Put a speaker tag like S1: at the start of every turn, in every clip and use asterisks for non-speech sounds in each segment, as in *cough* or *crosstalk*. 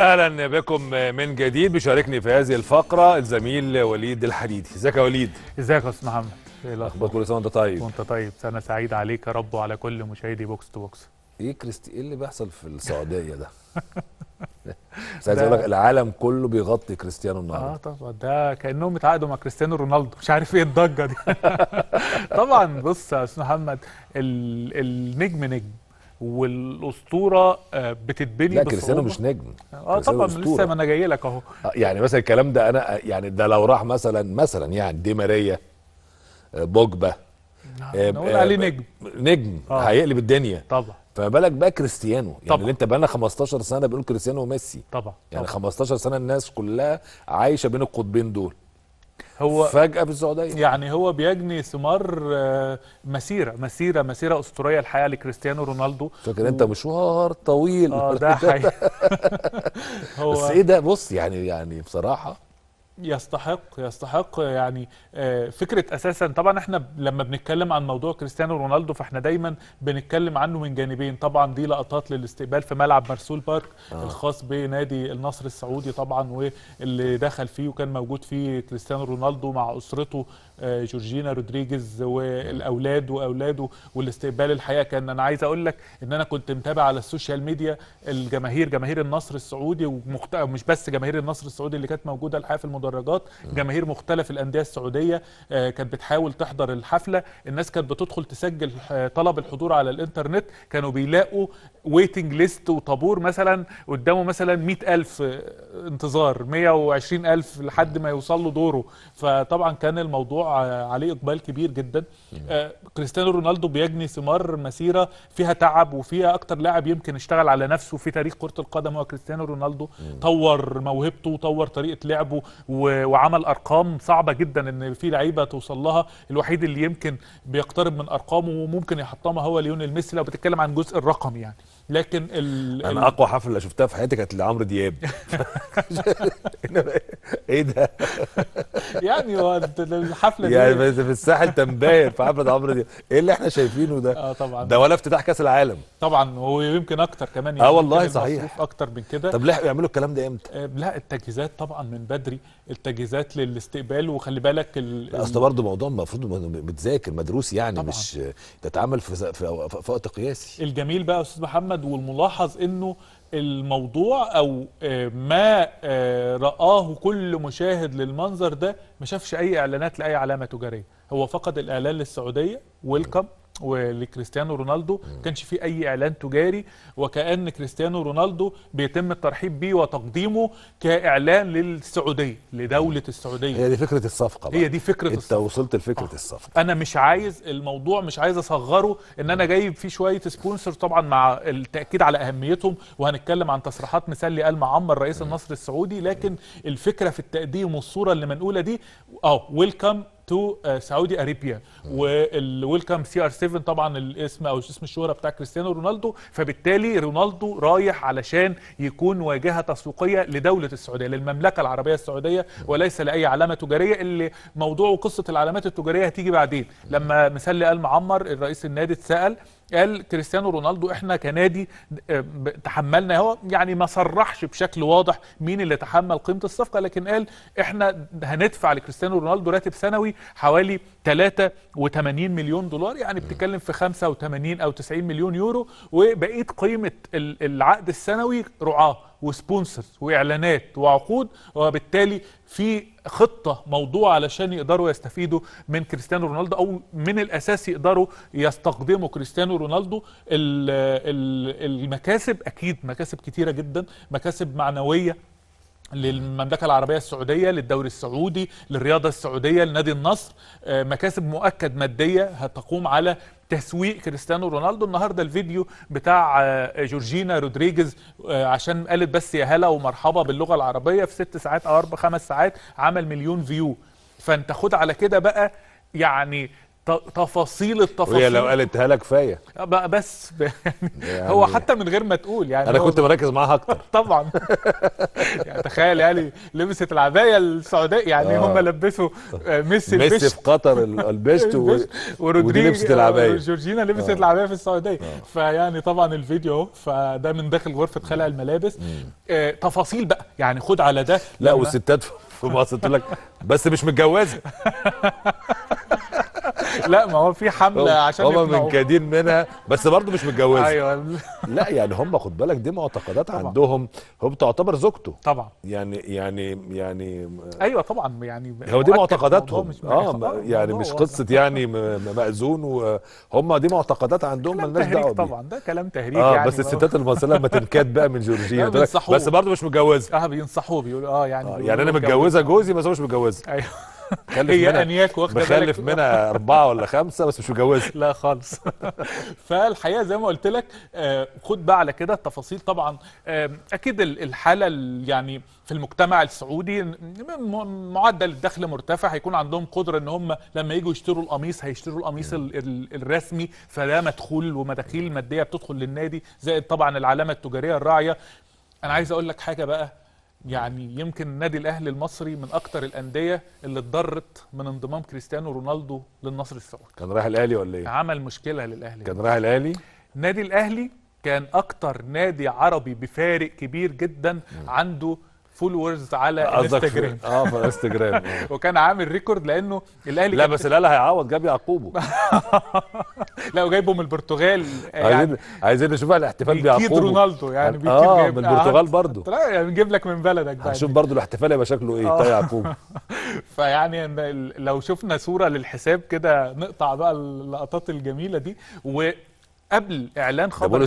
S1: اهلا بكم من جديد بيشاركني في هذه الفقره الزميل وليد
S2: الحديدي ازيك يا وليد ازيك يا استاذ محمد ايه الاخبار كل سنه وانت طيب وانت طيب سنه سعيده عليك يا رب وعلى كل مشاهدي بوكس تو بوكس
S1: ايه كريستي ايه اللي بيحصل في السعوديه ده *laughs* بس عايز اقول لك العالم كله بيغطي كريستيانو النهارده اه
S2: طبعا ده كانهم اتعاقدوا مع كريستيانو رونالدو مش عارف ايه الضجه دي *laughs* طبعا بص يا استاذ محمد النجم نجم والاسطوره آه، بتتبني لا كريستيانو مش نجم اه طبعا لسه ما انا جاي لك اهو
S1: آه، يعني مثلا الكلام ده انا آه، يعني ده لو راح مثلا مثلا يعني دي ماريا بوجبا نقول نعم، عليه نجم نجم آه. هيقلب الدنيا طبعا فما بالك بقى كريستيانو يعني طبعا. اللي انت بقى لنا 15 سنه بنقول كريستيانو وميسي طبعا يعني طبعا. 15 سنه الناس كلها عايشه بين القطبين دول
S2: هو فجأة بالسعودية يعني هو بيجني ثمار آه، مسيرة مسيرة مسيرة أسطورية الحقيقة لكريستيانو رونالدو فاكر و... أنت
S1: مشوار طويل اه ده حقيقي
S2: *laughs* *laughs* هو... بس إيه
S1: ده بص يعني يعني بصراحة
S2: يستحق يستحق يعني آه، فكره اساسا طبعا احنا لما بنتكلم عن موضوع كريستيانو رونالدو فاحنا دايما بنتكلم عنه من جانبين طبعا دي لقطات للاستقبال في ملعب مرسول بارك آه. الخاص بنادي النصر السعودي طبعا واللي دخل فيه وكان موجود فيه كريستيانو رونالدو مع اسرته آه، جورجينا رودريجيز والاولاد واولاده والاستقبال الحقيقه كان انا عايز اقول لك ان انا كنت متابع على السوشيال ميديا الجماهير جماهير النصر السعودي ومخت... مش بس جماهير النصر السعودي اللي كانت موجوده الحقيقه في المدرجات جماهير مختلف الانديه السعوديه آه، كانت بتحاول تحضر الحفله الناس كانت بتدخل تسجل آه، طلب الحضور على الانترنت كانوا بيلاقوا ويتنج ليست وطابور مثلا قدامه مثلا 100000 انتظار 120000 لحد ما يوصل له دوره فطبعا كان الموضوع عليه اقبال كبير جدا آه، كريستيانو رونالدو بيجني ثمار مسيره فيها تعب وفيها اكتر لاعب يمكن اشتغل على نفسه في تاريخ كره القدم هو كريستيانو رونالدو مم. طور موهبته وطور طريقه لعبه وعمل ارقام صعبه جدا ان في لعيبه توصل لها الوحيد اللي يمكن بيقترب من ارقامه وممكن يحطمها هو ليونيل ميسي لو بتتكلم عن الجزء الرقمي يعني لكن ال انا اقوى
S1: حفله شفتها في حياتي كانت لعمرو دياب *laughs* ايه ده يعني
S2: هو الحفله دي يعني في
S1: الساحل تنبهر في حفله عمرو دياب ايه اللي احنا شايفينه ده اه
S2: طبعا ده ولا افتتاح كاس العالم طبعا ويمكن اكتر كمان يعني اه والله صحيح اكتر من كده طب ليه بيعملوا الكلام ده امتى آه، لا التجهيزات طبعا من بدري التجهيزات للاستقبال وخلي بالك ال... اصل
S1: برضه موضوع المفروض متذاكر مدروس يعني طبعاً. مش تتعامل في, في, في وقت قياسي
S2: الجميل بقى يا استاذ محمد محمد والملاحظ انه الموضوع او آه، ما آه، رآه كل مشاهد للمنظر ده ما شافش اي اعلانات لاي علامة تجارية هو فقد الاعلان للسعودية ويلكم ولكريستيانو رونالدو ما كانش في اي اعلان تجاري وكان كريستيانو رونالدو بيتم الترحيب بيه وتقديمه كاعلان للسعوديه لدوله السعوديه هي دي
S1: فكره الصفقه بقى. هي دي فكره انت الصفقة. وصلت لفكره آه. الصفقه
S2: انا مش عايز الموضوع مش عايز اصغره ان انا جايب فيه شويه سبونسر طبعا مع التاكيد على اهميتهم وهنتكلم عن تصريحات مسلي مع معمر رئيس النصر السعودي لكن الفكره في التقديم والصوره اللي منقوله دي اه ويلكم تو آه، سعودي اريبيا والويلكم سي ار 7 طبعا الاسم او اسم الشهره بتاع كريستيانو رونالدو فبالتالي رونالدو رايح علشان يكون واجهه تسويقيه لدوله السعوديه للمملكه العربيه السعوديه وليس لاي علامه تجاريه اللي موضوع قصه العلامات التجاريه هتيجي بعدين لما مسلي ال معمر الرئيس النادي اتسال قال كريستيانو رونالدو احنا كنادي آه، تحملنا هو يعني ما صرحش بشكل واضح مين اللي تحمل قيمه الصفقه لكن قال احنا هندفع لكريستيانو رونالدو راتب سنوي حوالي 83 مليون دولار يعني بتتكلم في 85 او 90 مليون يورو وبقيه قيمه العقد السنوي رعاه وسبونسرز واعلانات وعقود وبالتالي في خطه موضوعه علشان يقدروا يستفيدوا من كريستيانو رونالدو او من الاساس يقدروا يستقدموا كريستيانو رونالدو المكاسب اكيد مكاسب كتيره جدا مكاسب معنويه للمملكة العربية السعودية للدوري السعودي للرياضة السعودية لنادي النصر آه، مكاسب مؤكد مادية هتقوم على تسويق كريستيانو رونالدو النهارده الفيديو بتاع آه، جورجينا رودريجز آه، عشان قالت بس يا هلا ومرحبا باللغه العربيه في ست ساعات او اربع خمس ساعات عمل مليون فيو فانت خد على كده بقى يعني تفاصيل التفاصيل وهي لو قالتها لك كفايه آه، بس *laughs* يعني, يعني هو حتى من غير ما تقول يعني انا كنت مركز معاها اكتر *laughs* طبعا يعني تخيل يعني لبست العبايه السعوديه يعني آه. هم لبسوا آه، ميسي ميسي في قطر *laughs* البشت ودي ورودريجو لبست العبايه آه، جورجينا لبست آه. العبايه في السعوديه آه. فيعني طبعا الفيديو فده من داخل غرفه خلع الملابس آه تفاصيل بقى يعني خد على ده لا والستات في مصر تقول لك بس مش متجوزه *laughs* لا ما هو في حمله عشان هم
S1: من منها بس برضه مش متجوزه ايوه لا يعني هم خد بالك دي معتقدات طبعًا. عندهم هو بتعتبر زوجته طبعا يعني يعني يعني
S2: ايوه طبعا يعني هو دي معتقداتهم اه يعني مش قصه يعني
S1: مأذون وهم دي معتقدات
S2: عندهم مالناش دعوه طبعا ده كلام تهريج آه يعني بس الستات
S1: المصريه لما تنكاد بقى من جورجيا بس برضه مش متجوزه
S2: اه بينصحوه بيقولوا اه يعني آه يعني انا متجوزه جوزي بس هو مش متجوزه
S1: ايوه خلف هي انياك واخده بخلف منها اربعه ولا خمسه بس مش مجوزها لا خالص *laughs*
S2: فالحقيقه زي ما قلت لك آه، خد بقى على كده التفاصيل طبعا آه، اكيد الحاله يعني في المجتمع السعودي معدل الدخل مرتفع هيكون عندهم قدره ان هم لما يجوا يشتروا القميص هيشتروا القميص الرسمي فده مدخول ومداخيل ماديه بتدخل للنادي زائد طبعا العلامه التجاريه الراعيه انا عايز اقول لك حاجه بقى يعني يمكن النادي الاهلي المصري من اكتر الانديه اللي اتضرت من انضمام كريستيانو رونالدو للنصر السعودي كان رايح الاهلي ولا ايه عمل مشكله للاهلي كان رايح الاهلي النادي الاهلي كان اكتر نادي عربي بفارق كبير جدا عنده فولورز على انستجرام اه في انستجرام *laughs* وكان عامل ريكورد لانه الاهلي لا بس الاهلي هيعوض جاب يعقوبه *laughs* لا وجايبه من البرتغال يعني عايزين
S1: عايزين نشوف الاحتفال بيعقوبه اكيد رونالدو يعني, يعني بيجيب آه جايب من البرتغال آه، برضه
S2: لا يعني نجيب لك من بلدك بقى هنشوف
S1: برضه الاحتفال هيبقى شكله ايه آه. بتاع يعقوب
S2: *laughs* فيعني لو شفنا صوره للحساب كده نقطع بقى اللقطات الجميله دي وقبل اعلان خبر ده بيقولوا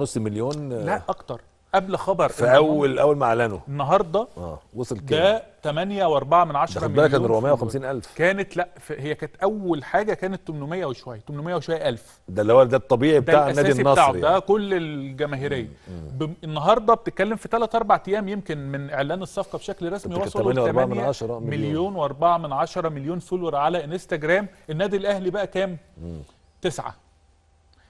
S1: زاد 4.5 مليون لا
S2: اكتر قبل خبر في اول اول ما اعلنوا النهارده اه وصل كام ده 8 و4 من 10 مليون بالك كان الف كانت لا هي كانت اول حاجه كانت 800 وشويه 800 وشويه الف
S1: ده اللي هو ده الطبيعي بتاع النادي النصري بتاعه يعني. ده
S2: كل الجماهيريه ب... النهارده بتتكلم في 3 4 ايام يمكن من اعلان الصفقه بشكل رسمي وصلوا ل 8 من 10 مليون و4 من 10 مليون فولور على انستجرام النادي الاهلي بقى كام 9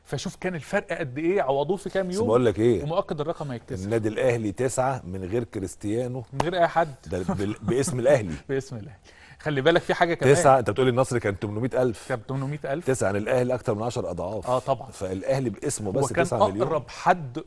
S2: فشوف كان الفرق قد ايه عوضوه في كام يوم بقول لك ايه ومؤكد الرقم
S1: هيكتسب النادي الاهلي تسعه من غير كريستيانو من غير اي حد ده باسم الاهلي *laughs* باسم الاهلي
S2: خلي بالك في حاجه كمان تسعة
S1: انت بتقول النصر كان 800000 كان 800000 تسعة يعني الاهلي اكتر من 10 اضعاف اه طبعا فالاهلي باسمه بس 9 مليون اقرب
S2: حد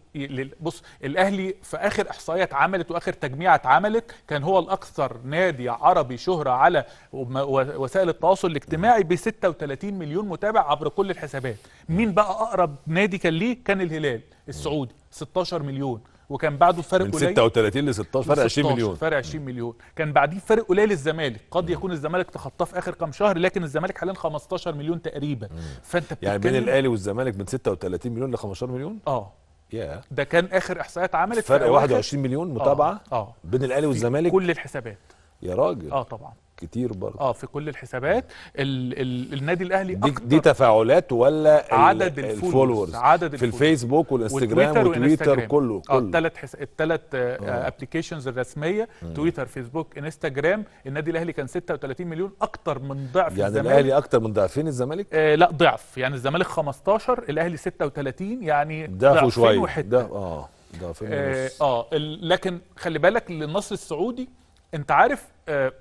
S2: بص الاهلي في اخر احصائيات اتعملت واخر تجميعه اتعملت كان هو الاكثر نادي عربي شهره على وسائل التواصل الاجتماعي ب 36 مليون متابع عبر كل الحسابات مين بقى اقرب نادي كان ليه كان الهلال السعودي 16 مليون وكان بعده فرق قليل من 36 ل 16 فرق 20 مليون فرق 20 مليون كان بعديه فرق قليل الزمالك قد يكون الزمالك تخطاه في اخر كام شهر لكن الزمالك حاليا 15 مليون تقريبا فانت بتتكلم يعني بين الاهلي
S1: والزمالك من 36 مليون ل 15 مليون اه yeah.
S2: ده كان اخر احصائيات عملت فرق 21 مليون متابعه آه. آه. بين الاهلي والزمالك كل الحسابات
S1: يا راجل اه طبعا كتير برضه
S2: اه في كل الحسابات الـ الـ النادي الاهلي دي,
S1: أكتر دي تفاعلات ولا عدد الفولورز عدد في الفيسبوك والانستجرام وتويتر كله اه الثلاث
S2: حس... الثلاث ابلكيشنز آه، آه. الرسميه آه. تويتر فيسبوك انستجرام النادي الاهلي كان 36 مليون اكتر من ضعف يعني الزمالك يعني الاهلي
S1: اكتر من ضعفين الزمالك
S2: آه لا ضعف يعني الزمالك 15 الاهلي 36 يعني ضعفوا شويه
S1: ده اه ضعفين اه,
S2: آه لكن خلي بالك للنصر السعودي انت عارف آه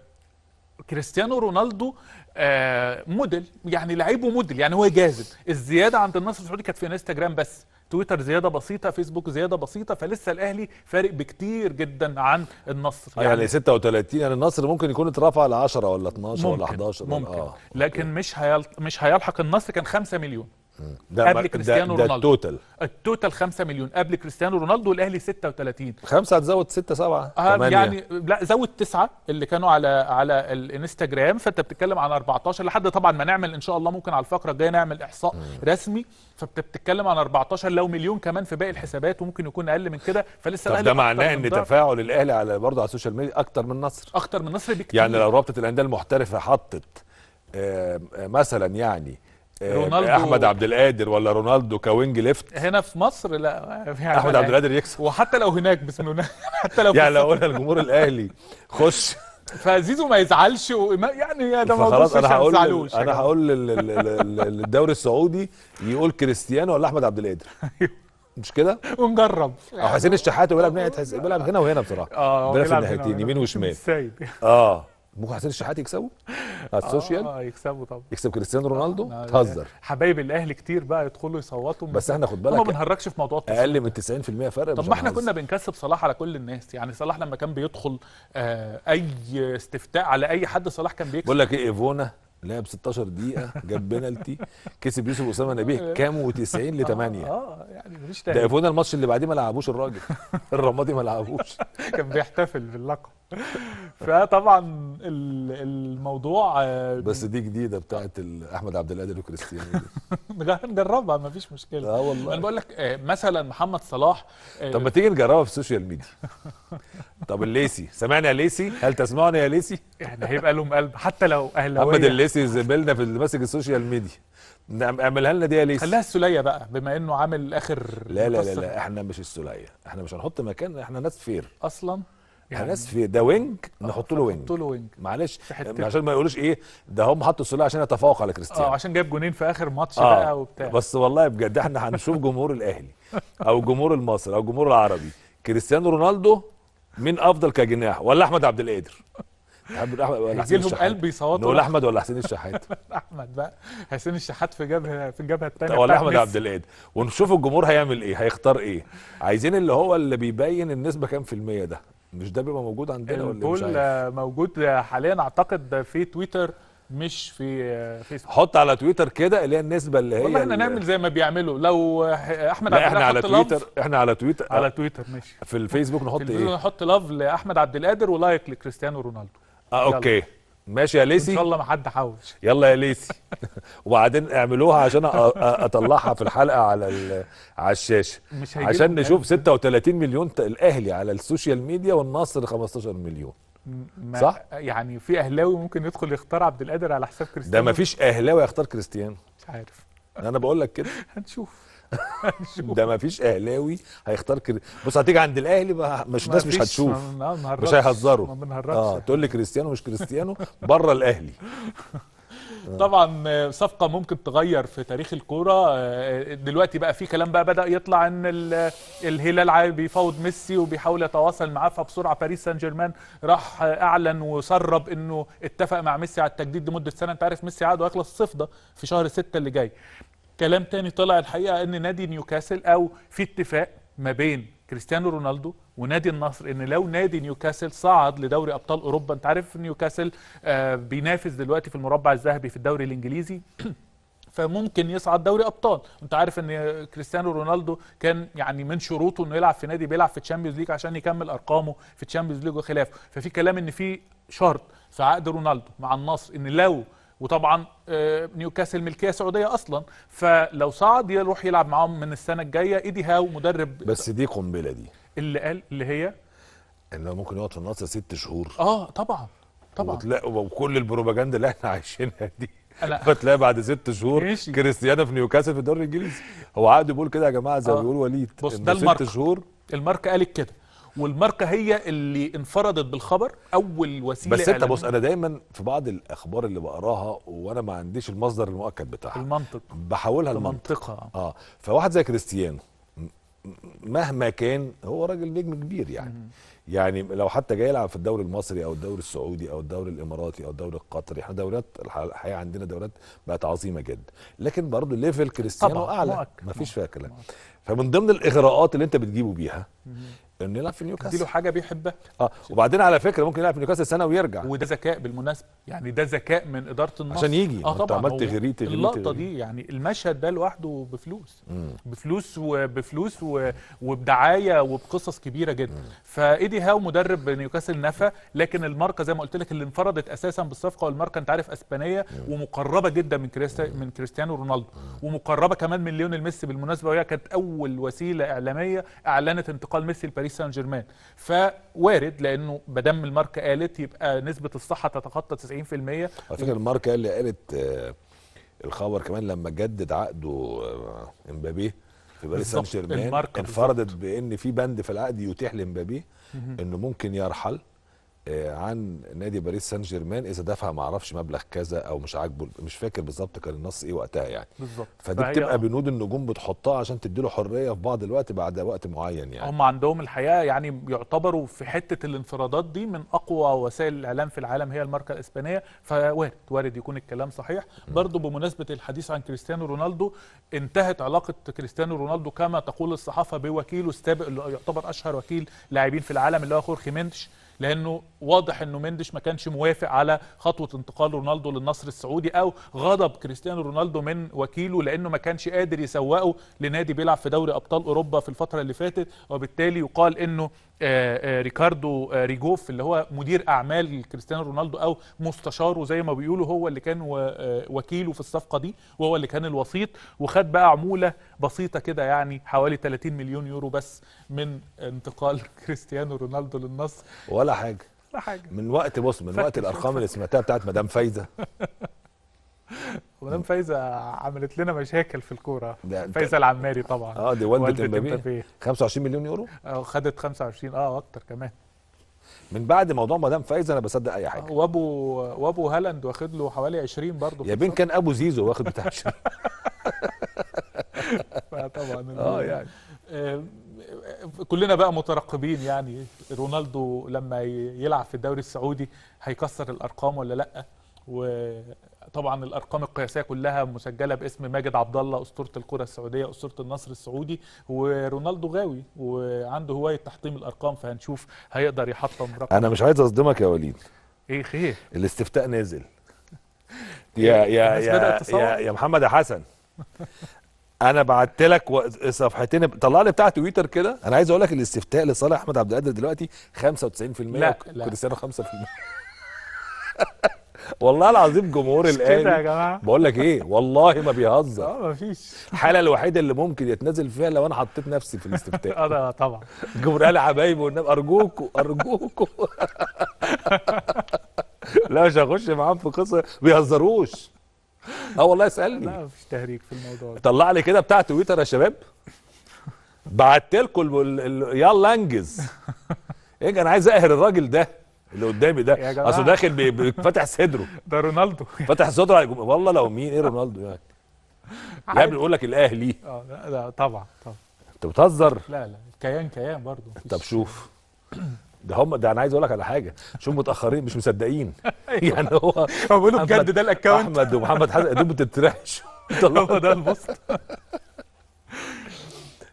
S2: كريستيانو رونالدو آه، موديل يعني لعيبه موديل يعني هو جاذب الزياده عند النصر السعودي كانت في انستجرام بس تويتر زياده بسيطه فيسبوك زياده بسيطه فلسه الاهلي فارق بكتير جدا عن النصر آه، يعني, يعني
S1: 36 يعني النصر ممكن يكون اترفع ل 10 ولا 12 ممكن ولا 11 آه، ممكن آه.
S2: لكن مش هيلحق مش هيلحق النصر كان 5 مليون ده قبل كريستيانو ده رونالدو التوتال التوتال 5 مليون قبل كريستيانو رونالدو الاهلي 36 خمسه هتزود 6 7 8 يعني لا زود 9 اللي كانوا على على الانستجرام فانت بتتكلم عن 14 لحد طبعا ما نعمل ان شاء الله ممكن على الفقره الجايه نعمل احصاء م. رسمي فانت بتتكلم عن 14 لو مليون كمان في باقي الحسابات وممكن يكون اقل من كده فلسه الاهلي ده معناه ان تفاعل
S1: الاهلي على برضه على السوشيال ميديا اكتر من النصر
S2: اكتر من النصر بكتير يعني لو
S1: رابطه الانديه المحترفه حطت مثلا يعني آه، رونالدو احمد عبد القادر ولا رونالدو
S2: كوينج ليفت هنا في مصر لا يعني احمد عبد القادر يكسب وحتى لو هناك بسم الله حتى لو يعني لو قلنا الجمهور الاهلي خش فزيزو ما يزعلش وما يعني يا ده خلاص انا هقول انا هقول
S1: للدوري السعودي يقول كريستيانو ولا احمد عبد القادر أيوه. مش كده ونجرب او حسين الشحات بيلعب ناحيه بيلعب هنا وهنا بصراحه آه بيلعب في الناحيتين يمين وشمال اه ممكن حسين الشحات يكسبوا على السوشيال اه يكسبوا طبعا يكسب كريستيانو آه، رونالدو آه، تهزر آه،
S2: حبايب الاهلي كتير بقى يدخلوا يصوتوا بس احنا خد بالك ما بنهركش في موضوع اقل من
S1: 90% فرق طب ما احنا كنا
S2: بنكسب صلاح على كل الناس يعني صلاح لما كان بيدخل اي استفتاء على اي حد صلاح كان بيكسب بقول لك
S1: ايه ايفونا لعب 16 دقيقة جاب بنالتي كسب يوسف اسامة نبيه *laughs* كام و90 ل 8 اه
S2: يعني مفيش ده ايفونا
S1: الماتش اللي بعديه ما لعبوش الراجل *laughs* الرمادي ما لعبوش
S2: *laughs* كان بيحتفل باللقب فطبعا الموضوع بس
S1: دي جديده بتاعت احمد عبد القادر وكريستيانو
S2: *laughs* نجربها مفيش مشكله اه والله انا بقول لك آه، مثلا محمد صلاح آه، طب ما
S1: تيجي نجربها في السوشيال ميديا طب الليسي سمعنا يا ليسي هل تسمعنا يا ليسي
S2: احنا يعني هيبقى لهم قلب حتى لو اهلاويه
S1: احمد الليسي زميلنا في اللي ماسك السوشيال ميديا نعم، اعملها لنا دي يا ليسي خليها السوليه بقى بما انه عامل اخر لا لا لا, لا احنا مش السوليه احنا مش هنحط مكان احنا ناس فير اصلا يعني في ده وينج نحط له وينج نحط له وينج معلش عشان ما يقولوش ايه ده هم حطوا صلاح عشان يتفوق على كريستيانو اه
S2: عشان جاب جونين في اخر ماتش آه بقى وبتاع بس
S1: والله بجد احنا هنشوف جمهور الاهلي او جمهور المصري او جمهور العربي كريستيانو رونالدو مين افضل كجناح ولا احمد عبد القادر
S2: احمد ولا حسين الشحات؟ قلب يصوتوا نقول احمد ولا حسين الشحات *laughs* احمد بقى حسين الشحات في جبهه في الجبهه الثانيه ولا احمد عبد القادر
S1: ونشوف الجمهور هيعمل ايه هيختار ايه عايزين اللي هو اللي بيبين النسبه كام في الميه ده
S2: مش ده بيبقى موجود
S1: عندنا ولا مش
S2: عارف. موجود حاليا اعتقد في تويتر مش في آه، فيسبوك حط على تويتر كده اللي هي النسبه اللي هي والله احنا نعمل زي ما بيعملوا لو احمد عبد احنا على تويتر احنا
S1: على تويتر على تويتر ماشي في الفيسبوك نحط ايه؟
S2: نحط لاف لاحمد عبد القادر ولايك لكريستيانو رونالدو اه اوكي يلا.
S1: ماشي يا ليسي ان شاء الله ما
S2: حد حوش
S1: يلا يا ليسي *laughs* وبعدين اعملوها عشان اطلعها في الحلقه على على الشاشه مش عشان نشوف 36 مليون الاهلي على السوشيال ميديا والنصر 15 مليون ما صح
S2: يعني في اهلاوي ممكن يدخل يختار عبد القادر على حساب كريستيانو ده مفيش
S1: اهلاوي يختار كريستيانو مش عارف انا بقول لك كده هنشوف *laughs* ده ما فيش اهلاوي هيختار كري... بص هتيجي عند الاهلي مش الناس مش هتشوف مش هيهزروا ما اه تقول لي كريستيانو مش كريستيانو بره الاهلي *laughs*
S2: طبعا صفقه ممكن تغير في تاريخ الكوره آه، دلوقتي بقى في كلام بقى بدا يطلع ان الهلال بيفاوض ميسي وبيحاول يتواصل معاه فبسرعه باريس سان جيرمان راح آه، اعلن وسرب انه اتفق مع ميسي على التجديد لمده سنه انت عارف ميسي عقده هيخلص الصيف ده في شهر 6 اللي جاي كلام تاني طلع الحقيقه ان نادي نيوكاسل او في اتفاق ما بين كريستيانو رونالدو ونادي النصر ان لو نادي نيوكاسل صعد لدوري ابطال اوروبا انت عارف نيوكاسل آه بينافس دلوقتي في المربع الذهبي في الدوري الانجليزي *clears throat* فممكن يصعد دوري ابطال انت عارف ان كريستيانو رونالدو كان يعني من شروطه انه يلعب في نادي بيلعب في تشامبيونز ليج عشان يكمل ارقامه في تشامبيونز ليج وخلافه ففي كلام ان في شرط في عقد رونالدو مع النصر ان لو وطبعا آه، نيوكاسل ملكيه سعوديه اصلا فلو صعد يروح يلعب معاهم من السنه الجايه ايدي هاو مدرب بس دي قنبله دي اللي قال اللي هي
S1: اللي ممكن يقعد في النصر ست شهور اه طبعا طبعا وكل البروباجندا اللي احنا عايشينها دي *laughs* فتلاقي بعد ست شهور كريستيانو في نيوكاسل في الدوري الانجليزي هو عقده
S2: بيقول كده يا جماعه زي ما آه. بيقول وليد بص ده الماركه المارك. شهور الماركه قالت كده والماركه هي اللي انفردت بالخبر اول وسيله بس انت بص انا
S1: دايما في بعض الاخبار اللي بقراها وانا ما عنديش المصدر المؤكد بتاعها المنطق بحاولها المنطقه اه فواحد زي كريستيانو مهما كان هو راجل نجم كبير يعني يعني لو حتى جاي يلعب في الدوري المصري او الدوري السعودي او الدوري الاماراتي او الدوري القطري احنا دوريات الحقيقه عندنا دوريات بقت عظيمه جدا لكن برضه ليفل كريستيانو اعلى مفيش فيها كلام فمن ضمن الاغراءات اللي انت بتجيبه بيها انه يلعب في نيوكاسل اديله حاجه بيحبها
S2: اه وبعدين على فكره ممكن يلعب في نيوكاسل سنه ويرجع وده ذكاء بالمناسبه يعني ده ذكاء من اداره النصر عشان يجي اه طبعا عملت تغريه تغريه اللقطه دي يعني المشهد ده لوحده بفلوس مم. بفلوس وبفلوس و... وبدعايه وبقصص كبيره جدا فايدي هاو مدرب نيوكاسل نفى لكن الماركه زي ما قلت لك اللي انفردت اساسا بالصفقه والماركه انت عارف اسبانيه مم. ومقربه جدا من كريستي... من كريستيانو رونالدو ومقربه كمان من ليونيل ميسي بالمناسبه وهي كانت اول وسيله اعلاميه اعلنت انتقال ميسي لباريس باريس سان جيرمان فوارد لانه ما دام الماركه قالت يبقى نسبه الصحه تتخطى 90% على فكره الماركه
S1: اللي قالت آه، الخبر كمان لما جدد عقده آه، امبابيه في باريس سان جيرمان انفرضت بان في بند في العقد يتيح لامبابي انه ممكن يرحل آه، عن نادي باريس سان جيرمان اذا دفع ما اعرفش مبلغ كذا او مش عاجبه مش فاكر بالظبط كان النص ايه وقتها يعني
S2: بالظبط فدي بتبقى آه.
S1: بنود النجوم بتحطها عشان تدي له حريه في بعض الوقت بعد وقت معين
S2: يعني هم عندهم الحقيقه يعني يعتبروا في حته الانفرادات دي من اقوى وسائل الاعلام في العالم هي الماركه الاسبانيه فوارد وارد يكون الكلام صحيح برضه بمناسبه الحديث عن كريستيانو رونالدو انتهت علاقه كريستيانو رونالدو كما تقول الصحافه بوكيله السابق اللي يعتبر اشهر وكيل لاعبين في العالم اللي هو خورخي لانه واضح انه مندش ما كانش موافق على خطوه انتقال رونالدو للنصر السعودي او غضب كريستيانو رونالدو من وكيله لانه ما كانش قادر يسوقه لنادي بيلعب في دوري ابطال اوروبا في الفتره اللي فاتت وبالتالي يقال انه آه، آه، ريكاردو آه، ريجوف اللي هو مدير اعمال كريستيانو رونالدو او مستشاره زي ما بيقولوا هو اللي كان وكيله في الصفقه دي وهو اللي كان الوسيط وخد بقى عموله بسيطه كده يعني حوالي 30 مليون يورو بس من انتقال *laughs* كريستيانو رونالدو للنصر
S1: ولا حاجه ولا حاجه من وقت بص من وقت الارقام اللي سمعتها بتاعت مدام فايزه *laughs*
S2: مدام فايزه عملت لنا مشاكل في الكوره فايزه العماري طبعا اه دي والده امبابيه
S1: 25 مليون يورو
S2: اه خدت 25 اه اكتر كمان
S1: من بعد موضوع مدام فايزه انا بصدق اي حاجه آه، وابو وابو هالاند واخد له حوالي 20 برضه يا بين كان ابو زيزو واخد بتاع 20 *laughs* *laughs*
S2: آه، طبعا اه يعني آه، كلنا بقى مترقبين يعني رونالدو لما يلعب في الدوري السعودي هيكسر الارقام ولا لا طبعا الارقام القياسيه كلها مسجله باسم ماجد عبد الله اسطوره الكره السعوديه اسطوره النصر السعودي ورونالدو غاوي وعنده هوايه تحطيم الارقام فهنشوف هيقدر يحطم رقم انا مش
S1: عايز اصدمك يا وليد ايه خير الاستفتاء نازل إيه، يا يا يا, يا يا محمد يا حسن انا بعت لك صفحتين طلع لي بتاع تويتر كده انا عايز اقول لك الاستفتاء لصالح احمد عبد القادر دلوقتي 95% لا لا كريستيانو 5% *laughs* والله العظيم جمهور الاهلي يا جماعه بقول لك ايه والله ما بيهزر اه مفيش الحاله الوحيده اللي ممكن يتنازل فيها لو انا حطيت نفسي في الاستفتاء *laughs* اه طبعا جمهور الاهلي حبايبي والنبي ارجوكوا ارجوكوا *laughs* لا مش هخش معاهم في قصه بيهزروش اه والله اسالني لا مفيش تهريج في الموضوع ده طلع لي كده بتاع تويتر يا شباب بعت لكم يلا انجز *laughs* ايه انا عايز اقهر الراجل ده اللي قدامي ده اصل داخل بيفتح صدره *laughs* ده رونالدو فتح صدره على والله لو مين ايه رونالدو يعني يا ابني لك الاهلي
S2: اه لا, لا طبعا طبعا انت بتهزر لا لا كيان كيان برضه طب
S1: شوف ده هم ده انا عايز اقول لك على حاجه شوف متاخرين مش مصدقين *laughs* أيوه. *laughs* يعني هو هو بيقولوا بجد ده الاكونت احمد ومحمد حسن دول بتترعش هو ده البوست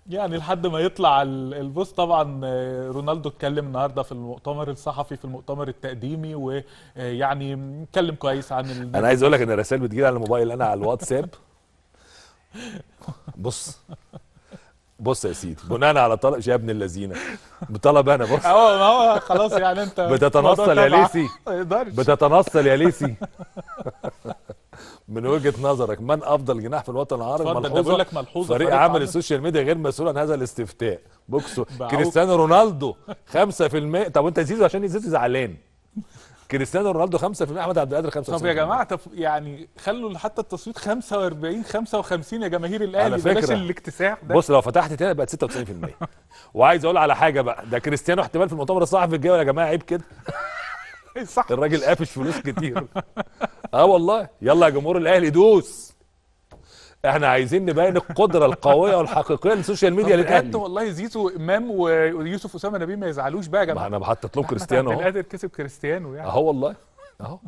S2: يعني لحد ما يطلع البوست طبعا آه، رونالدو اتكلم النهارده في المؤتمر الصحفي في المؤتمر التقديمي ويعني آه، اتكلم كويس عن انا عايز اقول لك ان
S1: الرسائل بتجيلي على الموبايل انا على الواتساب بص بص يا سيدي بناء على طلب يا ابن اللذينه بطلب انا بص هو
S2: ما هو خلاص يعني انت بتتنصل يا ليسي بتتنصل
S1: يا ليسي *laughs* من وجهه نظرك من افضل جناح في الوطن العربي ملحوظه لك ملحوظه فريق, فريق عمل السوشيال ميديا غير مسؤول عن هذا الاستفتاء بوكسو *laughs* كريستيانو رونالدو 5% طب وانت زيزو عشان زيزو زعلان كريستيانو رونالدو 5% احمد عبد القادر 5% طب يا جماعه
S2: طب يعني خلوا حتى التصويت 45 55 يا جماهير الاهلي بلاش الاكتساح ده بص
S1: لو فتحت تاني بقت 96% وعايز اقول على حاجه بقى ده كريستيانو احتمال في المؤتمر الصحفي الجاي يا جماعه عيب كده *laughs* صح الراجل قافش فلوس كتير اه والله يلا يا جمهور الاهلي دوس احنا عايزين نبين القدره القويه والحقيقيه للسوشيال ميديا للاهلي بجد
S2: والله زيزو امام ويوسف اسامه نبيل ما يزعلوش بقى يا جماعه انا بحطت لهم كريستيانو *laughs* اهو القادر كسب كريستيانو يعني اهو والله اهو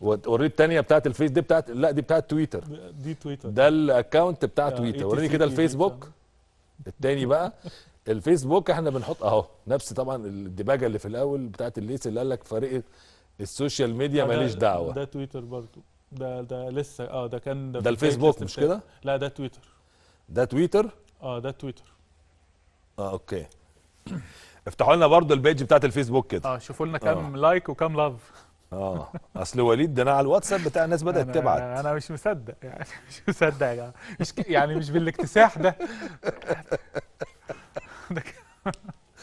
S1: وريني الثانيه بتاعت الفيس دي بتاعت لا دي بتاعت تويتر دي تويتر ده الاكونت بتاع تويتر آه، وريني كده الفيسبوك التاني بقى الفيسبوك احنا بنحط اهو نفس طبعا الدباجه اللي في الاول بتاعت الليس اللي قال لك فريق السوشيال ميديا آه، ماليش دعوه
S2: ده تويتر برضو ده ده لسه اه ده كان ده, ده الفيسبوك مش كده لا ده تويتر
S1: ده تويتر
S2: اه ده تويتر
S1: اه اوكي *clears throat* افتحوا لنا برضو البيج بتاعت الفيسبوك كده
S2: اه شوفوا لنا آه. كام آه. لايك وكام لاف
S1: اه اصل وليد ده انا على الواتساب بتاع
S2: الناس بدات تبعت انا مش مصدق يعني مش مصدق يا جماعه مش يعني مش بالاكتساح ده *laughs*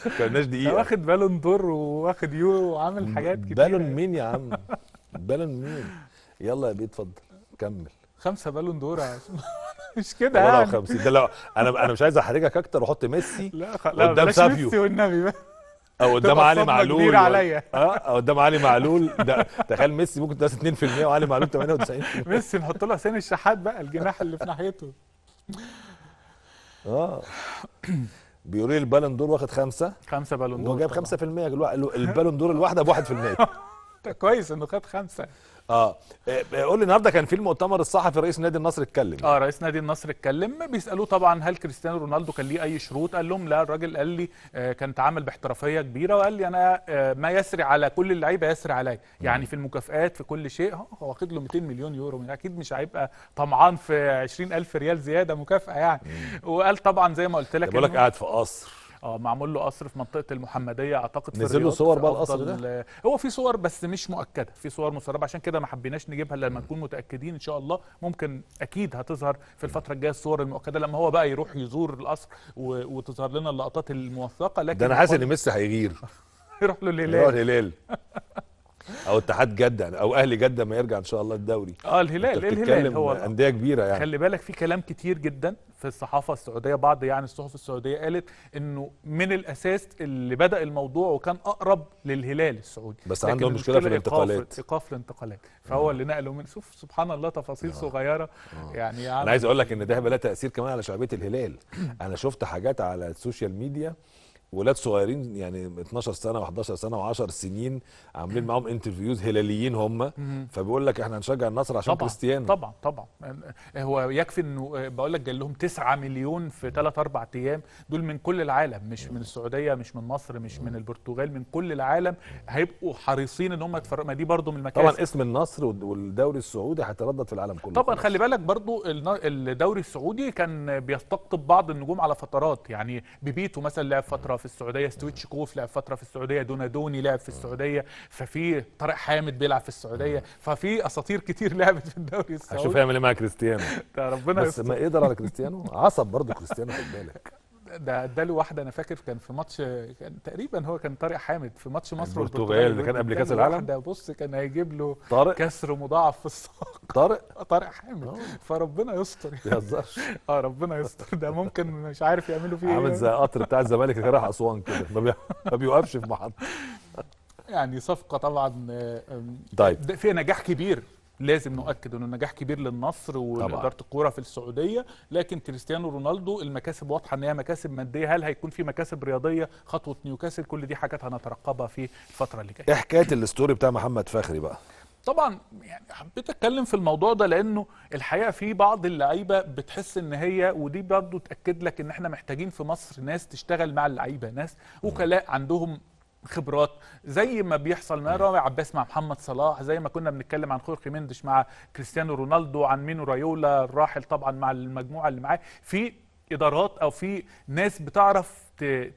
S2: كناش دقيقه واخد بالون
S1: دور واخد يورو وعامل حاجات كتير بالون مين يا عم بالون مين يلا يا بيه اتفضل كمل
S2: خمسة بالون دور *laughs* مش كده يعني ولا 50 ده لا
S1: انا انا مش عايز احرجك اكتر واحط ميسي لا خ... لا قدام سافيو ميسي
S2: والنبي بقى او قدام علي معلول عليا
S1: اه او قدام علي معلول ده تخيل ميسي ممكن تدرس 2% وعلي معلول 98%
S2: ميسي نحط له حسين الشحات بقى الجناح اللي في ناحيته
S1: اه بيقولوا لي البالون دور واخد خمسه خمسه بالون دور وجاب 5% البالون دور الواحده *laughs* ب 1% كويس انه خد خمسه آه. آه،, اه قول لي النهارده كان في المؤتمر الصحفي رئيس نادي النصر اتكلم
S2: اه رئيس نادي النصر اتكلم بيسالوه طبعا هل كريستيانو رونالدو كان ليه اي شروط قال لهم لا الراجل قال لي آه، كان تعامل باحترافيه كبيره وقال لي انا ما يسري على كل اللعيبه يسري عليا يعني في المكافئات في كل شيء هو واخد له 200 مليون يورو من يعني اكيد مش هيبقى طمعان في 20000 ريال زياده مكافاه يعني وقال طبعا زي ما قلت لك بقول لك قاعد في قصر اه معمول له قصر في منطقه المحمديه اعتقد في نزل له صور بقى القصر ده هو في صور بس مش مؤكده في صور مسربه عشان كده ما حبيناش نجيبها لما نكون متاكدين ان شاء الله ممكن اكيد هتظهر في الفتره الجايه الصور المؤكده لما هو بقى يروح يزور القصر وتظهر لنا اللقطات الموثقه لكن ده انا حاسس ان ميسي
S1: هيغير *laughs*
S2: يروح له الهلال يروح الهلال
S1: او اتحاد جده او اهلي جده ما يرجع ان شاء الله الدوري اه الهلال الهلال هو انديه كبيره يعني خلي
S2: بالك في كلام كتير جدا في الصحافه السعوديه بعض يعني الصحف السعوديه قالت انه من الاساس اللي بدا الموضوع وكان اقرب للهلال السعودي بس عندهم مشكله في الانتقالات ايقاف الانتقالات فهو اللي نقله من شوف سبحان الله تفاصيل آه. صغيره أوه. يعني انا يعني عايز اقول
S1: لك ان ده بلا تاثير كمان على شعبيه الهلال انا شفت حاجات على السوشيال ميديا ولاد صغيرين يعني 12 سنه و11 سنه و10 سنين عاملين معاهم انترفيوز هلاليين هم فبيقول لك احنا هنشجع النصر عشان طبعًا كريستيانو طبعا
S2: طبعا هو يكفي انه أه، بقول لك جال لهم 9 مليون في 3 4 ايام دول من كل العالم مش من السعوديه مش من مصر مش من البرتغال من كل العالم هيبقوا حريصين ان هم يتفرجوا ما دي برضه من المكاسب طبعا اسم
S1: النصر والدوري السعودي هيتردد في العالم كله طبعا
S2: خلي بالك برضه الدوري السعودي كان بيستقطب بعض النجوم على فترات يعني بيبيتو مثلا لعب فتره في السعوديه ستويتش كوف لعب فتره في السعوديه دونا دوني لعب في السعوديه ففي طارق حامد بيلعب في السعوديه ففي اساطير كتير لعبت في الدوري السعودي هشوف يعمل ايه مع كريستيانو
S1: *laughs* ربنا بس ما يقدر على كريستيانو
S2: عصب برضه كريستيانو خد بالك *laughs* ده اداله واحده انا فاكر كان في ماتش كان تقريبا هو كان طارق حامد في ماتش يعني مصر والبرتغال اللي كان قبل كاس العالم ده بص كان هيجيب له طارق كسر مضاعف في الساق طارق *laughs* طارق حامد أوه. فربنا يستر ما *laughs* يهزرش *laughs* اه ربنا يستر ده ممكن مش عارف يعملوا فيه عامل إيه. زي
S1: قطر بتاع الزمالك اللي راح اسوان كده ما بيوقفش في محطه
S2: يعني صفقه طبعا آه، طيب في نجاح كبير لازم نؤكد انه نجاح كبير للنصر واداره الكوره في السعوديه لكن كريستيانو رونالدو المكاسب واضحه ان هي مكاسب ماديه هل هيكون في مكاسب رياضيه خطوه نيوكاسل كل دي حاجات هنترقبها في الفتره اللي جايه ايه
S1: حكايه الاستوري بتاع محمد فخري بقى
S2: طبعا يعني حبيت اتكلم في الموضوع ده لانه الحقيقه في بعض اللعيبه بتحس ان هي ودي برضه تاكد لك ان احنا محتاجين في مصر ناس تشتغل مع اللعيبه ناس وكلاء عندهم خبرات زي ما بيحصل مع رامي عباس مع محمد صلاح زي ما كنا بنتكلم عن خورخي مندش مع كريستيانو رونالدو عن مينو رايولا الراحل طبعا مع المجموعه اللي معاه في ادارات او في ناس بتعرف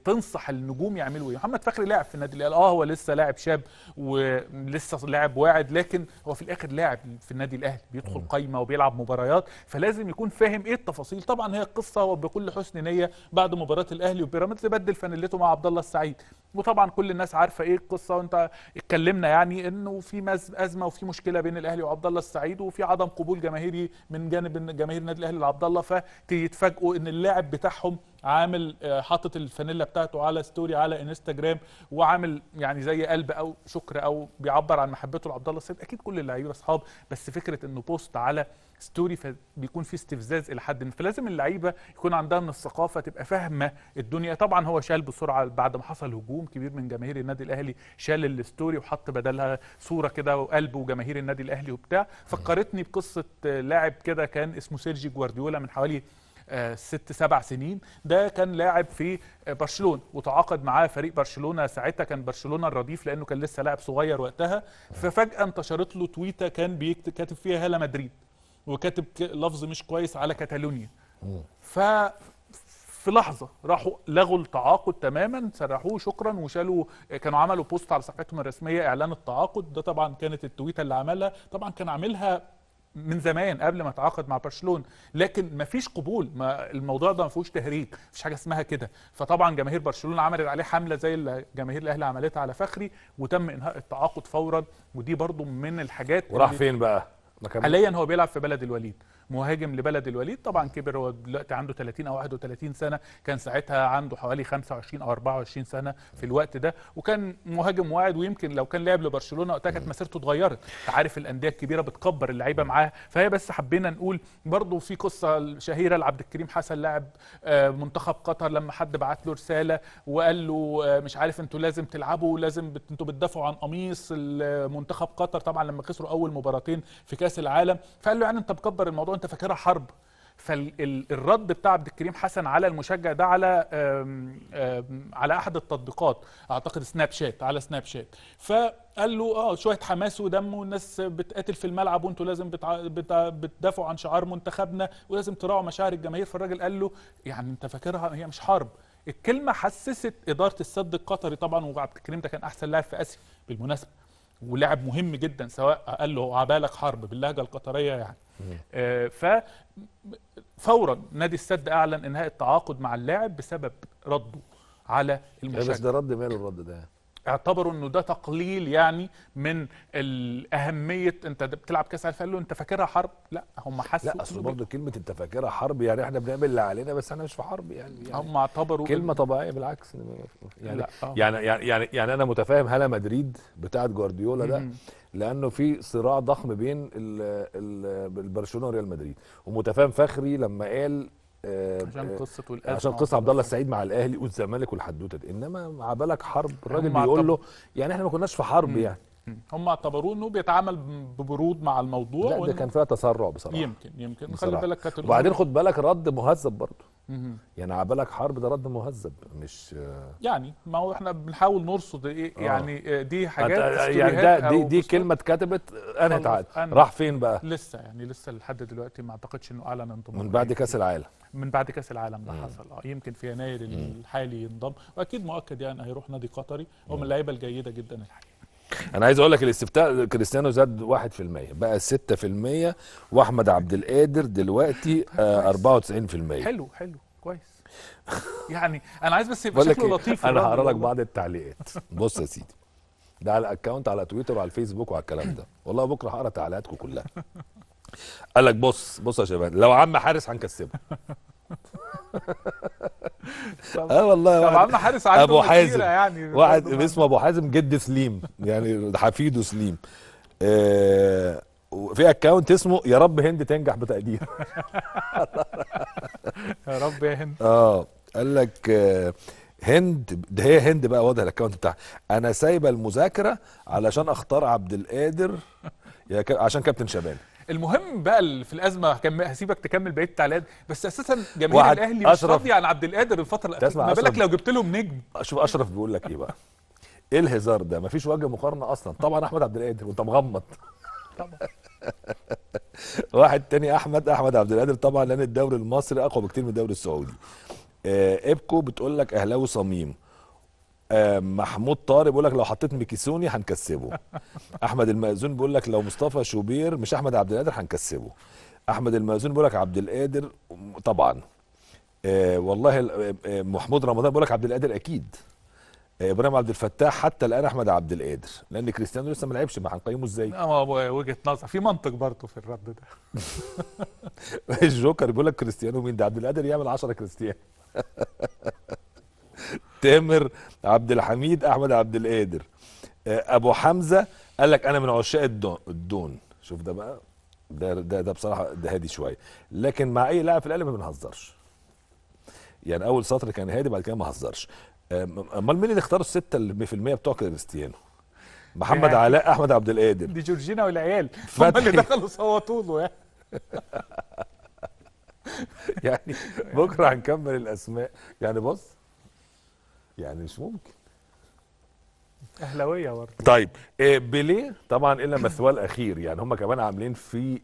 S2: تنصح النجوم يعملوا ايه محمد فخري لاعب في النادي الاهلي اه هو لسه لاعب شاب ولسه لاعب واعد لكن هو في الاخر لاعب في النادي الاهلي بيدخل قايمه وبيلعب مباريات فلازم يكون فاهم ايه التفاصيل طبعا هي القصه وبكل حسن نيه بعد مباراه الاهلي وبيراميدز بدل فانيلته مع عبد الله السعيد وطبعا كل الناس عارفه ايه القصه وانت اتكلمنا يعني انه في ازمه وفي مشكله بين الاهلي وعبد الله السعيد وفي عدم قبول جماهيري من جانب جماهير النادي الاهلي لعبد الله فتتفاجئوا ان اللاعب بتاعهم عامل آه، حاطط الفانيلا بتاعته على ستوري على انستجرام وعامل يعني زي قلب او شكر او بيعبر عن محبته لعبد الله السيد اكيد كل اللعيبه اصحاب بس فكره انه بوست على ستوري فبيكون في استفزاز الى حد ما فلازم اللعيبه يكون عندها من الثقافه تبقى فاهمه الدنيا طبعا هو شال بسرعه بعد ما حصل هجوم كبير من جماهير النادي الاهلي شال الستوري وحط بدلها صوره كده وقلب وجماهير النادي الاهلي وبتاع فكرتني بقصه آه، لاعب كده كان اسمه سيرجي جوارديولا من حوالي ست سبع سنين ده كان لاعب في برشلونه وتعاقد معاه فريق برشلونه ساعتها كان برشلونه الرديف لانه كان لسه لاعب صغير وقتها ففجاه انتشرت له تويته كان كاتب فيها هلا مدريد وكاتب لفظ مش كويس على كاتالونيا ف في لحظه راحوا لغوا التعاقد تماما سرحوه شكرا وشالوا كانوا عملوا بوست على صفحتهم الرسميه اعلان التعاقد ده طبعا كانت التويته اللي عملها طبعا كان عاملها من زمان قبل ما اتعاقد مع برشلونه لكن ما فيش قبول ما الموضوع ده ما فيهوش تهريج ما فيش حاجه اسمها كده فطبعا جماهير برشلونه عملت عليه حمله زي اللي جماهير الاهلي عملتها على فخري وتم انهاء التعاقد فورا ودي برضو من الحاجات وراح فين بقى حاليا هو بيلعب في بلد الوليد مهاجم لبلد الوليد طبعا كبر هو دلوقتي عنده 30 او 31 سنه كان ساعتها عنده حوالي 25 او 24 سنه في الوقت ده وكان مهاجم واعد ويمكن لو كان لعب لبرشلونه وقتها كانت مسيرته اتغيرت عارف الانديه الكبيره بتكبر اللعيبه معاها فهي بس حبينا نقول برضه في قصه شهيره لعبد الكريم حسن لاعب آه، منتخب قطر لما حد بعت له رساله وقال له آه، مش عارف انتوا لازم تلعبوا لازم انتوا بتدافعوا عن قميص منتخب قطر طبعا لما خسروا اول مباراتين في كاس العالم فقال له يعني انت مكبر الموضوع انت فاكرها حرب فالرد بتاع عبد الكريم حسن على المشجع ده على آم آم على احد التطبيقات اعتقد سناب شات على سناب شات فقال له اه شويه حماس ودم والناس بتقاتل في الملعب وانتوا لازم بتدافعوا عن شعار منتخبنا ولازم تراعوا مشاعر الجماهير فالراجل قال له يعني انت فاكرها هي مش حرب الكلمه حسست اداره السد القطري طبعا وعبد الكريم ده كان احسن لاعب في اسيا بالمناسبه ولاعب مهم جدا سواء قال له عبالك حرب باللهجه القطريه يعني آه ف فورا نادي السد اعلن انهاء التعاقد مع اللاعب بسبب رده على إيه، المشجع بس ده
S1: رد ماله الرد ده يعني.
S2: اعتبروا انه ده تقليل يعني من اهميه انت بتلعب كاس عالم فقال له انت فاكرها حرب لا
S1: هم حسوا لا اصل برضه كلمه انت فاكرها حرب يعني احنا بنعمل اللي علينا بس احنا مش
S2: في حرب يعني, يعني هم اعتبروا كلمه طبيعيه بالعكس يعني لا آه. يعني, يعني
S1: يعني يعني انا متفاهم هلا مدريد بتاعه جوارديولا ده لانه في صراع ضخم بين برشلونه وريال مدريد ومتفاهم فخري لما قال آه، عشان آه، قصه عشان قصه عبد الله السعيد مع الاهلي والزمالك والحدوته دي انما مع بالك حرب الراجل بيقول له
S2: يعني احنا ما كناش في حرب يعني هم اعتبروه انه بيتعامل ببرود مع الموضوع لا ده كان فيها تسرع بصراحه يمكن يمكن بصراحة. خلي بالك وبعدين خد بالك رد مهذب برضه
S1: يعني عبالك حرب ده رد مهذب مش
S2: يعني ما هو احنا بنحاول نرصد ايه آه. يعني آه، دي حاجات يعني ده دي, دي كلمه
S1: اتكتبت انا عقد راح فين بقى
S2: لسه يعني لسه لحد دلوقتي ما اعتقدش انه اعلن انضمام من بعد كاس العالم من بعد كاس العالم ده حصل اه يمكن في يناير الحالي ينضم واكيد مؤكد يعني هيروح نادي قطري هو من اللعيبه الجيده جدا الحقيقه
S1: انا عايز اقول لك الاستفتاء كريستيانو زاد 1% بقى 6% واحمد عبد القادر دلوقتي *laughs* آه 94%
S2: حلو حلو كويس يعني انا عايز بس يبقى شكله إيه، لطيف انا هقرا لك بعض
S1: التعليقات بص يا سيدي ده على الاكونت على تويتر وعلى الفيسبوك وعلى الكلام ده والله بكره هقرا تعليقاتكم كلها *laughs* قال لك بص بص يا شباب لو عم حارس هنكسبه *laughs* اه والله طب عم حارس عنده ابو حازم يعني واحد اسمه ابو حازم جد سليم يعني حفيده سليم ااا آه، وفي اكونت اسمه يا رب هند تنجح بتقدير
S2: يا رب يا هند
S1: اه قال لك آه، هند ده هي هند بقى واضح الاكونت بتاعها انا سايبه المذاكره علشان اختار عبد القادر عشان كابتن شباب
S2: المهم بقى في الازمه هسيبك تكمل بقيه التعليقات بس اساسا جماهير الاهلي مش راضيه عن عبد القادر الفتره الاخيره ما بالك لو
S1: جبت لهم نجم شوف اشرف بيقول لك ايه بقى ايه الهزار ده مفيش وجه مقارنه اصلا طبعا احمد عبد القادر وانت مغمض طبعا *laughs* واحد تاني احمد احمد عبد القادر طبعا لان الدوري المصري اقوى بكتير من الدوري السعودي ابكو آه، بتقول لك اهلاوي صميم آه، محمود طارق بيقول لك لو حطيت ميكيسوني هنكسبه *laughs* احمد المأذون بيقول لك لو مصطفى شوبير مش احمد عبد القادر هنكسبه احمد المأذون بيقول لك عبد القادر طبعا آه والله آه، آه، محمود رمضان بيقول لك عبد القادر اكيد ابراهيم عبد الفتاح حتى الان احمد عبد القادر لان كريستيانو لسه ما لعبش ما هنقيمه ازاي؟
S2: اه وجهه نظر في منطق برضه في الرد ده
S1: *laughs* الجوكر بيقول لك كريستيانو مين ده عبد القادر يعمل 10 كريستيانو *laughs* تامر عبد الحميد احمد عبد القادر آه، ابو حمزه قال لك انا من عشاق الدون شوف ده بقى ده ده, ده بصراحه ده هادي شويه لكن مع اي لاعب في الاهلي ما بنهزرش يعني اول سطر كان هادي بعد كده ما هزرش آه، امال مين اللي اختار السته اللي في المية بتوع كريستيانو محمد يعني علاء احمد عبد القادر دي جورجينا والعيال *laughs* هم اللي دخلوا
S2: صوتوا له يعني
S1: *laughs* يعني بكره هنكمل الاسماء يعني بص يعني مش ممكن
S2: اهلاويه برضه
S1: طيب آه، بيليه طبعا الا مثواه الاخير يعني هم كمان عاملين في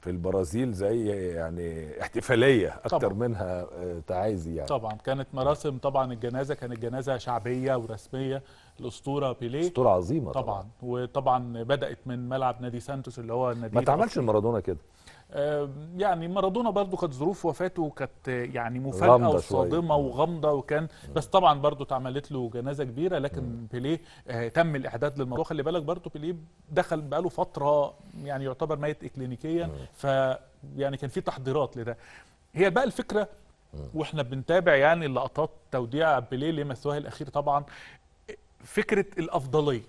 S1: في البرازيل زي يعني احتفاليه اكتر طبعًا. منها آه، تعازي يعني طبعا
S2: كانت مراسم طبعا الجنازه كانت جنازه شعبيه ورسميه الاسطوره بيليه اسطوره عظيمه طبعا, طبعا وطبعا بدات من ملعب نادي سانتوس اللي هو نادي ما تعملش المارادونا كده يعني مارادونا برضو كانت ظروف وفاته كانت آه، يعني مفاجاه وصادمه وغامضه وكان بس طبعا برضو اتعملت له جنازه كبيره لكن بيليه آه، تم الاعداد للموضوع خلي بالك برضو بيليه دخل بقاله فتره يعني يعتبر ميت اكلينيكيا ف يعني كان في تحضيرات لده هي بقى الفكره واحنا بنتابع يعني لقطات توديع بيليه لمثواه الاخير طبعا آه، فكره الافضليه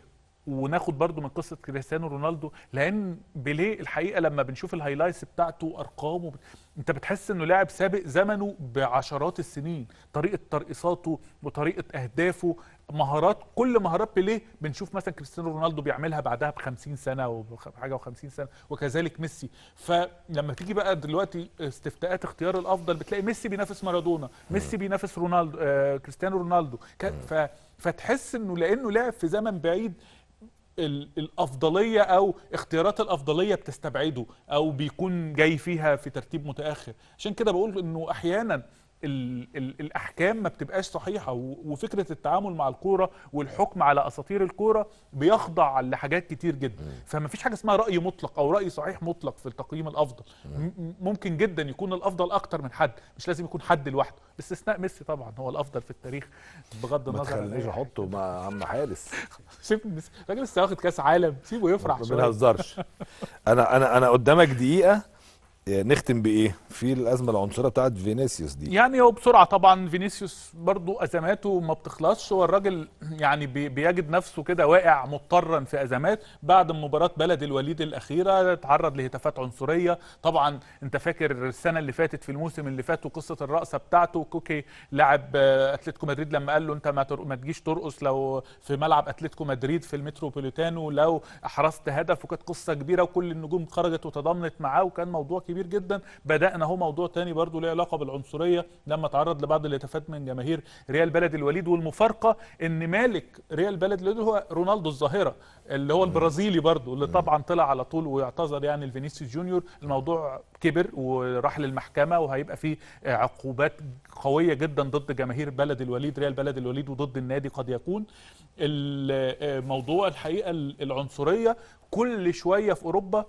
S2: وناخد برضو من قصه كريستيانو رونالدو لان بيليه الحقيقه لما بنشوف الهايلايتس بتاعته ارقامه وب... انت بتحس انه لاعب سابق زمنه بعشرات السنين طريقه ترقصاته وطريقه اهدافه مهارات كل مهارات بيليه بنشوف مثلا كريستيانو رونالدو بيعملها بعدها ب 50 سنه وحاجه و50 سنه وكذلك ميسي فلما تيجي بقى دلوقتي استفتاءات اختيار الافضل بتلاقي ميسي بينافس مارادونا ميسي بينافس رونالدو آه كريستيانو رونالدو ف فتحس انه لانه لعب في زمن بعيد الافضليه او اختيارات الافضليه بتستبعده او بيكون جاي فيها في ترتيب متاخر عشان كده بقول انه احيانا الاحكام ما بتبقاش صحيحه وفكره التعامل مع الكوره والحكم على اساطير الكوره بيخضع لحاجات كتير جدا فما فيش حاجه اسمها راي مطلق او راي صحيح مطلق في التقييم الافضل ممكن جدا يكون الافضل اكتر من حد مش لازم يكون حد لوحده باستثناء ميسي طبعا هو الافضل في التاريخ بغض النظر ما تخليش
S1: احطه مع عم حارس *laughs*
S2: سيب الراجل لسه واخد كاس عالم سيبه يفرح ما بنهزرش
S1: انا انا انا قدامك دقيقه آه، نختم بايه في الازمه العنصريه بتاعت فينيسيوس دي
S2: يعني هو بسرعه طبعا فينيسيوس برضو ازماته ما بتخلصش هو الراجل يعني بيجد نفسه كده واقع مضطرا في ازمات بعد مباراه بلد الوليد الاخيره تعرض لهتافات عنصريه طبعا انت فاكر السنه اللي فاتت في الموسم اللي فات وقصه الرقصه بتاعته كوكي لاعب اتلتيكو مدريد لما قال له انت ما, ما تجيش ترقص لو في ملعب اتلتيكو مدريد في المتروبوليتانو لو احرزت هدف وكانت قصه كبيره وكل النجوم خرجت وتضامنت معاه وكان موضوع كبير كبير جدا بدانا اهو موضوع تاني برضو له علاقه بالعنصريه لما تعرض لبعض الهتافات من جماهير ريال بلد الوليد والمفارقه ان مالك ريال بلد الوليد هو رونالدو الظاهره اللي هو البرازيلي برضو اللي طبعا طلع على طول ويعتذر يعني الفينيسيوس جونيور الموضوع كبر وراح للمحكمه وهيبقى فيه عقوبات قويه جدا ضد جماهير بلد الوليد ريال بلد الوليد وضد النادي قد يكون الموضوع آه، الحقيقه العنصريه كل شويه في اوروبا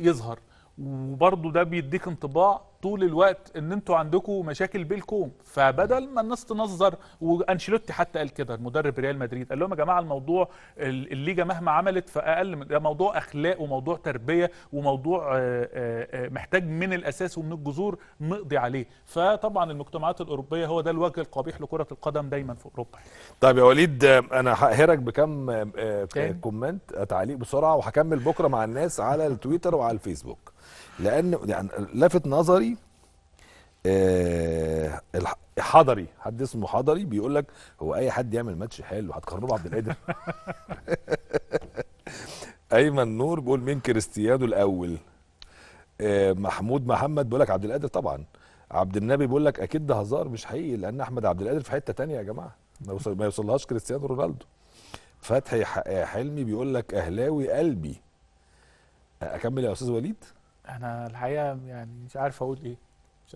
S2: يظهر وبرضه ده بيديك انطباع طول الوقت ان انتوا عندكم مشاكل بالكوم فبدل ما الناس تنظر وانشيلوتي حتى قال كده المدرب ريال مدريد قال لهم يا جماعه الموضوع الليجا مهما عملت فاقل من ده موضوع اخلاق وموضوع تربيه وموضوع آه، آه، آه، محتاج من الاساس ومن الجذور نقضي عليه فطبعا المجتمعات الاوروبيه هو ده الوجه القبيح لكره القدم دايما في اوروبا
S1: طيب يا وليد انا هقهرك بكم كومنت تعليق بسرعه وهكمل بكره مع الناس على التويتر وعلى الفيسبوك لان يعني لفت نظري آه حضري حد اسمه حضري بيقول لك هو اي حد يعمل ماتش حلو هتقربه عبد القادر *laughs* ايمن نور بيقول مين كريستيانو الاول آه محمود محمد بيقول لك عبد القادر طبعا عبد النبي بيقول لك اكيد ده هزار مش حقيقي لان احمد عبد القادر في حته تانية يا جماعه ما, يوصل ما يوصلهاش كريستيانو رونالدو فتحي حلمي بيقول لك اهلاوي قلبي اكمل يا استاذ
S2: وليد انا الحقيقه يعني مش عارف اقول ايه مش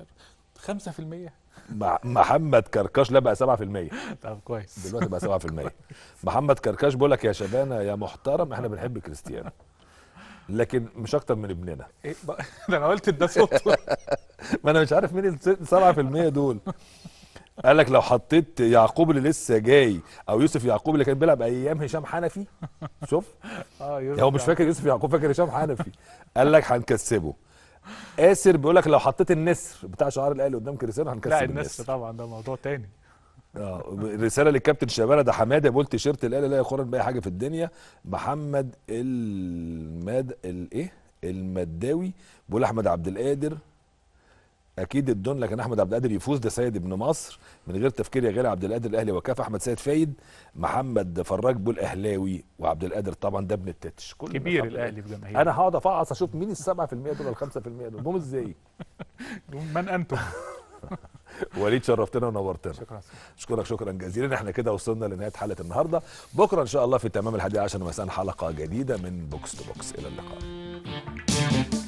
S2: عارف 5%
S1: محمد كركاش لا بقى 7% طب كويس دلوقتي بقى 7% *laughs* محمد كركاش بيقول لك يا شبانه يا محترم احنا بنحب كريستيانو لكن مش اكتر من ابننا
S2: ايه *laughs* ده انا قلت ده صوت
S1: *laughs* ما انا مش عارف مين ال 7% دول قال لك لو حطيت يعقوب اللي لسه جاي او يوسف يعقوب اللي كان بيلعب ايام هشام حنفي شوف *laughs*
S2: اه هو مش فاكر
S1: يوسف يعقوب فاكر هشام حنفي قال لك هنكسبه اسر بيقول لك لو حطيت النسر بتاع شعار الاهلي قدام كريستيانو هنكسب لا النسر,
S2: طبعا ده موضوع تاني
S1: اه رساله للكابتن شبانه ده حماده بيقول تيشيرت الاهلي لا يقارن باي حاجه في الدنيا محمد المد الايه المداوي بيقول احمد عبد القادر اكيد الدون لكن احمد عبد القادر يفوز ده سيد ابن مصر من غير تفكير يا غالي عبد القادر الاهلي وكاف احمد سيد فايد محمد فراج بول اهلاوي وعبد القادر طبعا ده ابن التتش كل كبير
S2: الاهلي بجماهير انا
S1: هقعد افعص اشوف مين ال 7% دول ال 5% دول جم ازاي؟ *laughs* من انتم؟ *laughs* وليد شرفتنا ونورتنا شكرا اشكرك شكرا جزيلا احنا كده وصلنا لنهايه حلقه النهارده بكره ان شاء الله في تمام الحادية عشر مساء حلقه جديده من بوكس تو بوكس الى اللقاء